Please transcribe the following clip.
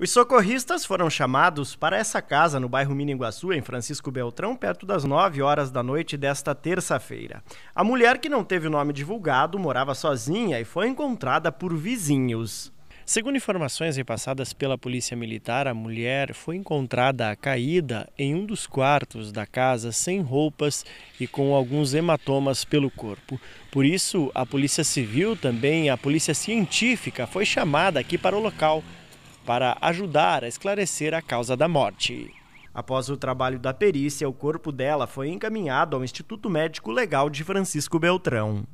Os socorristas foram chamados para essa casa no bairro Mininguaçu, em Francisco Beltrão, perto das 9 horas da noite desta terça-feira. A mulher, que não teve o nome divulgado, morava sozinha e foi encontrada por vizinhos. Segundo informações repassadas pela Polícia Militar, a mulher foi encontrada caída em um dos quartos da casa, sem roupas e com alguns hematomas pelo corpo. Por isso, a Polícia Civil também, a Polícia Científica, foi chamada aqui para o local para ajudar a esclarecer a causa da morte. Após o trabalho da perícia, o corpo dela foi encaminhado ao Instituto Médico Legal de Francisco Beltrão.